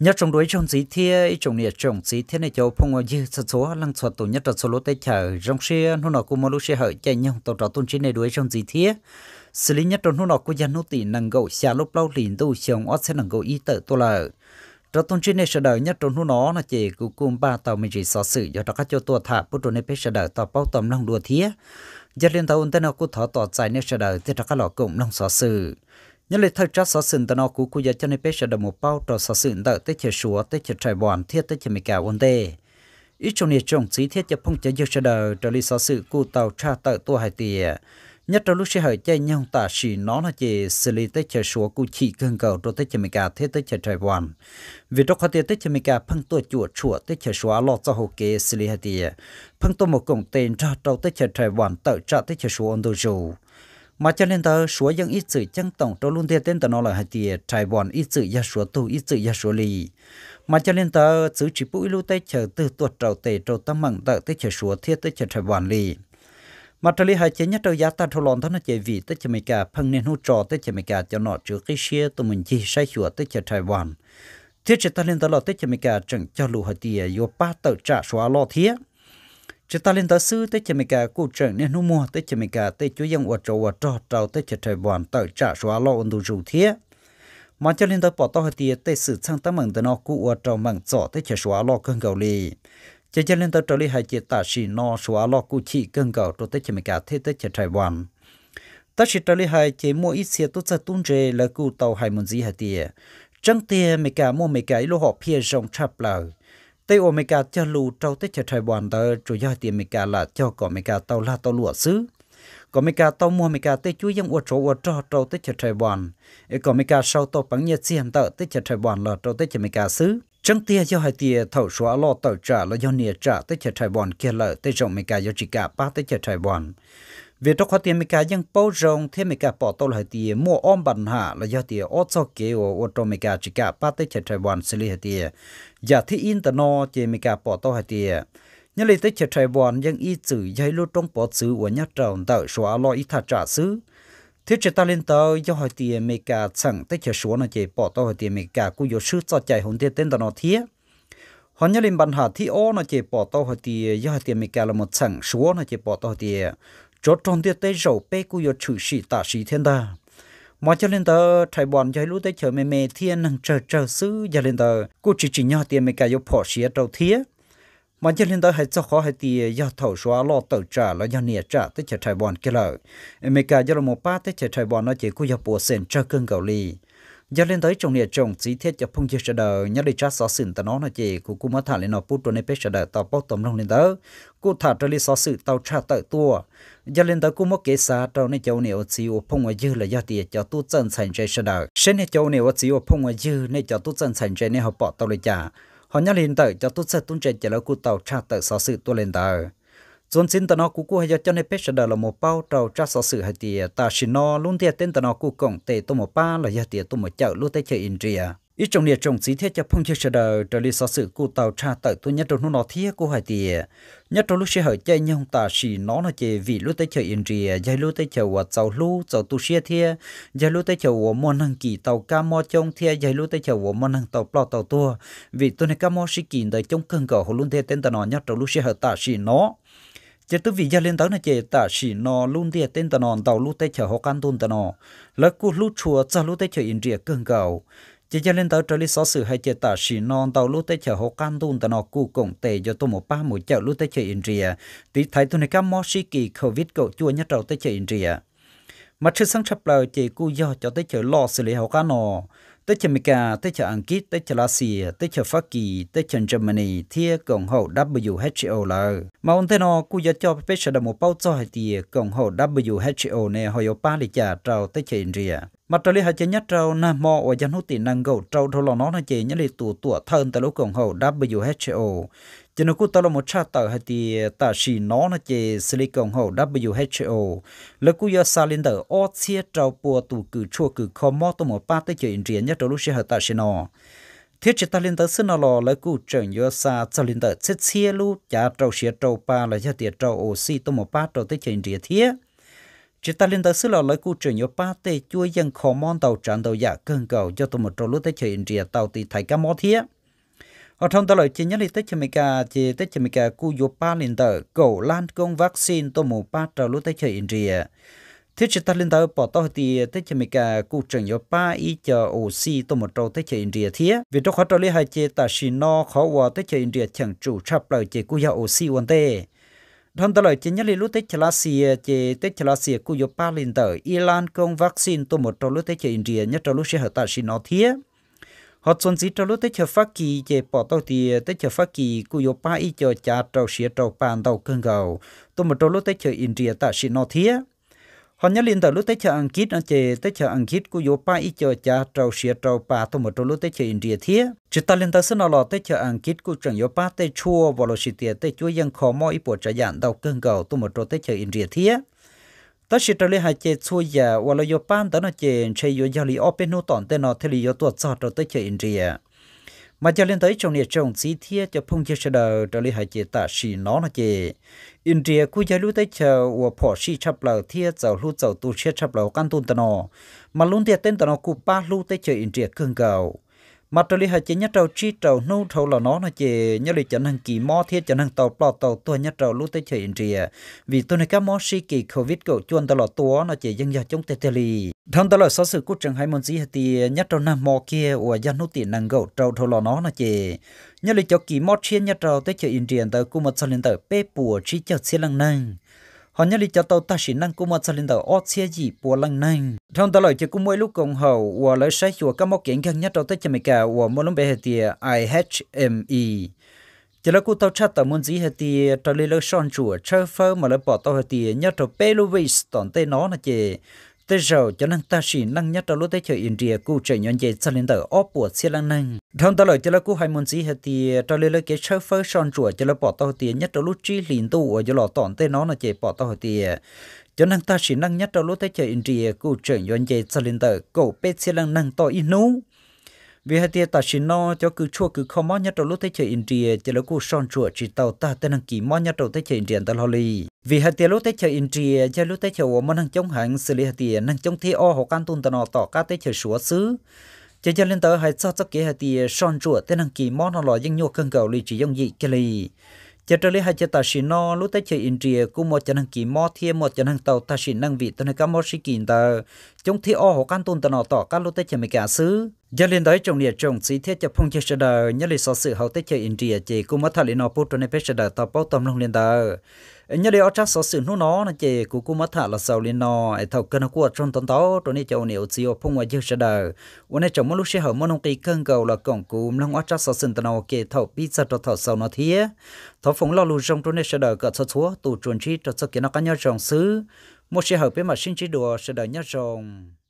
nhất trong đối trong chỉ thiên trong này trong chỉ thiên này cho phong dư số số lăng số tổ nhất trong số lô tây chờ trong xe nó nọ cũng mau lúc xe hở chạy nhau tổ trò tôn trên này đối trong chỉ thiên xử lý nhất trong nó nọ cũng dân nô tỷ năng gậu xa lúc lâu liền tu xong ót sẽ năng gậu y tự tu lờ trò tôn trên này sẽ đợi nhất trong nó là chỉ cụ cùng ba tàu mình chỉ xóa sự do đó các cho tua thả bút trốn này phải sẽ đợi tàu bao tầm năng đùa thiên giờ liên tàu ôn tên nó cũng thọ tỏ chạy này sẽ đợi thì các lọ cũng năng xóa sự nhân lệ thời trắc sở sừng tao nó cú cú giờ cho nên biết sẽ được một bao trò sở sừng đợi tới chờ sủa tới chờ trải bòn thiết tới chờ mì cào ôn tê ít trong nhiệt trong trí thiết cho phong chế dư sẽ đợi trở lý sở sự cú tàu tra tự tua hải tìa nhất trong lúc sẽ hỏi chơi nhau tả sĩ nó là chỉ xử lý tới chờ sủa cú chỉ cần cầu rồi tới chờ mì cào thiết tới chờ trải bòn vì trong khó tiền tới chờ mì cào phăng tua chuột chuột tới chờ sủa lọt cho hồ kế xử lý hải tìa phong tua một cổng tên ra trâu tới chờ trải bòn tự trả tới chờ sủa ôn đồ dù mà cho nên ta số dân ít chữ chân tổng trong luôn tiền tên ta nó là hai tiền trải bọn ít chữ gia số tu ít chữ gia số lì mà cho nên ta chữ chỉ bụi lưu tay chờ từ tuột trầu tề trầu tâm mặn tớ tới chờ số thiết tới chờ trải bọn lì mà trở lại hai chế nhất đầu giá ta thâu lòn thôi nó chế vị tới chế mấy cả phân nên hút trò tới chế mấy cả cho nó chứa cái xe tụi mình chi sai sửa tới chế trải bọn thiết chế ta lên ta lo tới chế mấy cả chẳng cho lưu hai tiền vô ba tờ trả xóa lo thiết chỉ ta lên tới sư tới chỉ mình cả cụ trưởng nên nu mua tới chỉ mình cả tới chú dân ở chỗ ở trò trâu tới chỉ thời bọn tới trả số lo ôn đủ rượu thiết mà cho lên tới bỏ tao hơi tiệt tới sự sang tới mừng tới nó cụ ở trâu mừng rõ tới chỉ xóa lo cơn cầu lì chỉ cho lên tới trở đi hai chỉ ta xì nó số lo cụ chỉ cơn cầu rồi tới chỉ mình cả thế tới chỉ thời bọn ta chỉ trở đi hai chỉ mua ít xe tốt ra tung rề là cụ tàu hai muốn gì hai tiệt chẳng tiệt mình cả mua mình cả lô họ phe rong chập lại tây omega cho lù trâu tết cho trời bọn tờ chủ do tiền omega là cho có omega tàu là tàu lụa xứ có omega tàu mua omega ca chú dân ô trâu ô trâu trâu tết cho trời bọn có mê ca sau tàu bằng nhiệt xiên tờ tết cho trời bọn là trâu tết cho omega xứ chẳng tia do hai tia thầu số lo tàu trả là do nia trả tết cho trời bọn kia lợi tết rộng omega ca do chỉ cả ba tết cho trời bọn về trong khoa tiền mình cả dân bao rong thế mình cả bỏ tàu lại thì mua ôm bản hạ là do thì ô cho kế ô ô trong mình cả chỉ cả ba tới chợ Sài Gòn xử lý thì giờ thì in tờ no thì mình cả bỏ tàu lại thì nhớ lấy tới chợ Sài Gòn dân y chữ dây lô trong bỏ chữ của nhà tròn tờ xóa lo ít thà trả xứ thiết chế ta lên tàu do hỏi thì mình cả chẳng tới chợ số nó chỉ bỏ tàu lại thì mình cả cũng có sứ cho chạy hồn tiền tên tờ nó thiết họ nhớ lên hạ thì ô nó chỉ bỏ tàu lại thì do hỏi thì mình cả là một chẳng số nó chỉ bỏ tàu thì chỗ tròn tiết tới rầu bê cú yo chữ sĩ tả sĩ thiên đà mà cho lên tờ thầy bọn cho lũ tới chờ mê mê thiên năng chờ chờ sư gia lên tờ cú chỉ chỉ nhau tiền mê cả yo phỏ xía đầu thiế mà cho lên tờ hay cho khó hay tì do thầu xóa lo tờ trả lo do nìa trả tới chờ thầy bọn kia lợ mê cả do là một ba tới chờ thầy bọn nó chỉ cú yo bùa sen chờ cơn gạo lì giờ lên tới trong địa trồng chỉ thiết cho phong chia sẻ đời nhớ đi cha xóa sỉn ta nó là gì của cô mới thả lên nó bút tuần nếp biết sẻ đời tao bao tấm lòng lên tới cô thả ra đi xóa sự tao cha tự tua giờ lên tới cô mới kế xa tao này cháu nếu chỉ ở phong ngoài dư là do tiền cho tu chân thành trên sẻ đời sen này cháu nếu chỉ ở phong ngoài dư này cho tu chân thành trên này họ bỏ tao lên trả họ nhớ lên tới cho tu chân tu chân cho lão cô tao cha tự xóa sự tua lên tới chốn xin tao nó cú cú hay cho nên pet đã là một bao trầu cha sở sự hay tiề ta xin nó luôn tiề tên tao nó cú cổng tề tôi một ba là giờ tiề tôi một chậu luôn tới chơi India ít trong địa trồng xí thiết cho phong chiếc sờ đờ trở lý sở sự cú tàu tra tại tôi nhất trong nó nó thiết cú hay tiề nhất trong lúc sẽ hỏi chơi nhưng ta xì nó là chơi vì lúc tới chơi India dài lúc tới chơi và tàu lu tàu tu xe thiết dài lúc tới chơi và mòn hàng kỳ tàu cá mo trong thiết dài lúc tới chơi và mòn hàng tàu plo tàu tua vì tôi này cá mo sĩ kỳ đời trong cơn cỏ hồ luôn thiết tên tao nó nhất trong lúc sẽ hỏi ta xì nó chỉ từ vị gia liên tới này chế ta chỉ nó luôn địa tên ta nòn tàu lúc tay chở họ can tôn ta nọ lỡ cú lúc chùa cho lúc tay chở in địa cương cầu chỉ gia liên tới trở lý xó sự hay chế ta chỉ non tàu lúc tay chở họ can tôn ta nọ cú cổng tệ cho tôi một ba một chợ lúc tay chở in địa tí thấy tôi này các mò sĩ kỳ covid cậu chùa nhất đầu tay chở in địa mà chưa sáng chập lời chế cú do cho tay chở lo xử lý họ can nọ tới chả Mỹ tới chả Anh Quốc, tới chả Latvia, tới chả Pháp Kỳ, tới Chân Germany, thia cộng hộ WHO là. Mà ông thế nó, cú giờ cho phép sẽ đồng một bao cho hai tìa cộng hộ WHO này hồi ở ba lì chả trao tới chả India. Mà trở lý hai chả nhất trao nà mò ở dân hữu tì năng gầu trao thô lò nó là chả nhá lì tù tùa thân tới lúc cộng hộ WHO cho nên cô ta là một cha tờ hay thì ta chỉ nó là chế silicon hậu WHO là cũng do cylinder ô chia trâu bùa tụ cử chua cử khó mò tụ một ba tới chế India nhất trong lúc sẽ hợp ta chỉ nó thiết chế ta liên tới xin nó là cũng chẳng do xa tờ chết chia lu chả trâu chia trâu ba là cho tiệt trâu oxy tụ một ba trâu tới chế India thiết chế ta liên tờ xứ lò lấy cô trưởng yếu ba tới chua dân khó mòn tàu trạng tàu giả cơn cầu cho tụi một trâu lúc tới chế chơi India tàu thì thấy cá mó thiê họ thông tin lại chỉ nhất là tết chấm cả chỉ tết chấm cả cú yo pa linh tờ cầu lan công vaccine tô mù pa trào lũ tết chơi India thiết chỉ ta linh tờ bỏ tao thì tết chấm cả cú trường yo pa y chờ oxy tô mù trâu tết chơi India thế vì đó khó trào lý hai chỉ ta xin no khó qua tết chơi India chẳng chủ chập lời chỉ cú ya oxy quan tê thông tin lại chỉ nhất là lũ tết chả xì chỉ tết chả xì cú yo pa linh tờ Iran công vaccine tô mù trâu lũ tết chơi India nhất trong lũ sẽ hợp ta xin no thế họ chọn chỉ trâu lúc tới chờ phát kỳ chế bỏ tàu thì tới chờ phát kỳ cú yếu ba ý cho cha trâu xía trâu bàn đầu cơn gầu tôi một trâu lúc tới chờ India ta xí nó thía họ nhớ liên tờ lúc tới chờ ăn kít nó chế tới chờ ăn kít cú yếu ba ý cho cha trâu xía trâu bà tôi một trâu lúc tới chờ India thía chỉ ta liên tờ xin nó lò tới chờ ăn kít cú chẳng yếu ba tới chua vào lô xí tiệt tới chua dân khó mỏi ý bộ trả dạng đầu cơn gầu tôi một trâu tới chờ India thía ta chỉ trở lại hai chế xua giờ và là do pan tới nó chế chơi yo giờ li open nu tòn tên nó thì li yo tuột sọt rồi tới chơi India mà cho lên tới trong này trong xí thiết cho phong chế sơ đầu trở lại hai chế ta xì nó nó chế India cú giờ lưu tới chờ và phò xì chập lầu thiết giàu lưu giàu tu chết chập lầu căn tuần tên nó mà luôn thiết tên tên nó cú ba lưu tới chơi India cương cầu mà tôi lý hệ chỉ nhất trâu chi trâu nô trâu là nó nó chỉ nhớ lý chẳng hàng kỳ mò thiết chẳng hàng tàu bò tàu tua nhất trâu lúc tới chơi in rìa vì tôi này các mò si kỳ covid cổ chuôn tàu lọ tua nó chỉ dân gia chống tê tê lì thông tàu lọ so sự cút chẳng hai môn gì thì nhất trâu nam mò kia của dân nô tiền năng gậu trâu trâu là nó nó chỉ nhớ lý cho kỳ mò chiên nhất trâu tới chơi in rìa tới cũng một số lần tới bê bùa chi cho xe lăng năng họ nhớ lịch cho tàu ta xin năng cũng mà lên tàu ót xe gì bùa lăng nang trong tàu lời chỉ cũng mỗi lúc còn hậu và lấy sai chùa các mốc kiện gần nhất tàu tới cho mày cả và mỗi lúc bé hệ tiề E chỉ là cô tàu chat tàu muốn gì hệ tiề tàu lấy lấy son chùa chơi phơ mà lấy bỏ tàu hệ tiề nhớ tàu Belarus toàn tây nó là chỉ tới giờ cho nên ta chỉ năng nhất trong lúc tới chơi India cụ chơi nhon dễ cho lên tờ óp của xe lăng năng thông ta lời cho là cụ hai môn gì hết thì cho nên là cái sơ phơ son chùa cho là bỏ tao thì nhất trong lúc chỉ liền tu ở cho lò tòn tên nó là chỉ bỏ tao thì cho nên ta chỉ năng nhất trong lúc tới chơi India cụ chơi nhon dễ cho lên tờ cổ bê xe lăng năng to inu vì hai tia ta xin nó cho cứ chua cứ không mất nhất đầu lúc thấy chơi India cho là cú son chua chỉ tàu ta tên hàng kỳ mất nhất đầu thấy chơi India ta lo li vì hai tia lúc thấy chơi India cho lúc thấy chơi wo món hàng chống hàng xử lý hai tia năng chống thi o hoặc can tun ta nọ tỏ cá thấy chơi sửa xứ cho cho lên tới hai sao tất kia hai tia son chua tên hàng kỳ mất nó lo dân nhu cơn cầu li chỉ dân dị kia li cho trở lại hai chiếc ta xin nó lúc tới chơi India cũng một chân hàng kỳ mất thiên một chân hàng tàu ta xin năng vị tên hàng cá mó sĩ kỳ ta trong thi ô hồ can tôn tờ nọ tỏ các lô tết chè mấy cả xứ gia liên đói trong địa trồng sĩ thiết chập phong chia sơ đời nhớ lịch so sự hậu tết chè địa chỉ cũng mất thà lý nọ bút trôn nếp sơ đời tập bao tầm lông liên đời nhớ lý ở trác so sự nô nó là chỉ cũng cũng mất thà là sau liên nọ thầu cân nó của trôn tốn táo trôn đi chầu nhiều chiều phong ngoài chè sơ đời hôm nay trong một lúc sẽ hậu môn ông kỳ cân cầu là cổng cúm lông ở trác so sự tờ nọ kề thầu pizza cho thầu sau nó thiết thầu phong lo lưu trong trôn nếp sơ đời cả sơ chúa tụ truyền chi cho sơ kiến nó cá nhau trồng xứ một sự hợp với mà sinh chế đùa sự đời nhớ rồng